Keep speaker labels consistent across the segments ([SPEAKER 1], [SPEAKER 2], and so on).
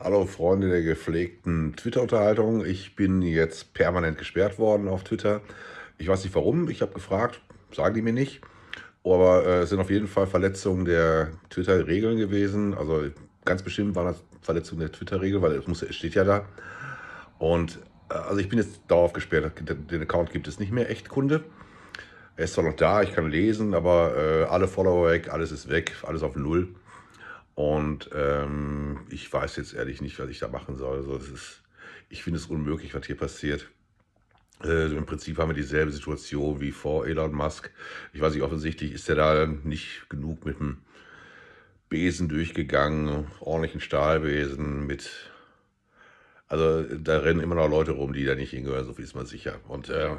[SPEAKER 1] Hallo Freunde der gepflegten Twitter-Unterhaltung. Ich bin jetzt permanent gesperrt worden auf Twitter. Ich weiß nicht warum. Ich habe gefragt, sagen die mir nicht. Aber äh, es sind auf jeden Fall Verletzungen der Twitter-Regeln gewesen. Also ganz bestimmt war das Verletzungen der Twitter-Regel, weil es, steht ja da. Und äh, also ich bin jetzt darauf gesperrt. Den Account gibt es nicht mehr, Echtkunde. Er ist zwar noch da, ich kann lesen, aber äh, alle Follower weg, alles ist weg, alles auf Null. Und ähm, ich weiß jetzt ehrlich nicht, was ich da machen soll. Also das ist, ich finde es unmöglich, was hier passiert. Also Im Prinzip haben wir dieselbe Situation wie vor Elon Musk. Ich weiß nicht, offensichtlich ist er da nicht genug mit dem Besen durchgegangen, ordentlichen Stahlbesen mit... Also da rennen immer noch Leute rum, die da nicht hingehören, so viel ist man sicher. Und äh,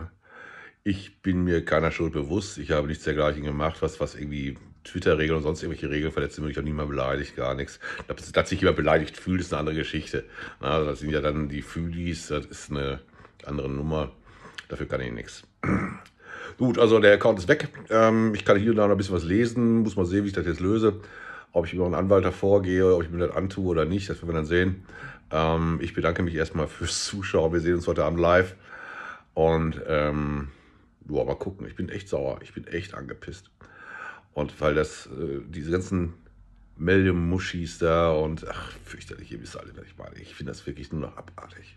[SPEAKER 1] ich bin mir keiner Schuld bewusst. Ich habe nichts dergleichen gemacht, was, was irgendwie Twitter-Regeln und sonst irgendwelche Regeln verletzen, bin ich auch niemand beleidigt, gar nichts. Dass, dass sich jemand beleidigt fühlt, ist eine andere Geschichte. Na, also, das sind ja dann die Fühlis, das ist eine andere Nummer. Dafür kann ich nichts. Gut, also der Account ist weg. Ähm, ich kann hier und da noch ein bisschen was lesen, muss mal sehen, wie ich das jetzt löse. Ob ich über einen Anwalt hervorgehe, ob ich mir das antue oder nicht, das werden wir dann sehen. Ähm, ich bedanke mich erstmal fürs Zuschauen. Wir sehen uns heute Abend live. Und ähm, boah, mal gucken, ich bin echt sauer. Ich bin echt angepisst. Und weil das, äh, diese ganzen Meldem-Muschis da und ach, fürchterlich, ihr wisst alle, was ich meine. Ich finde das wirklich nur noch abartig.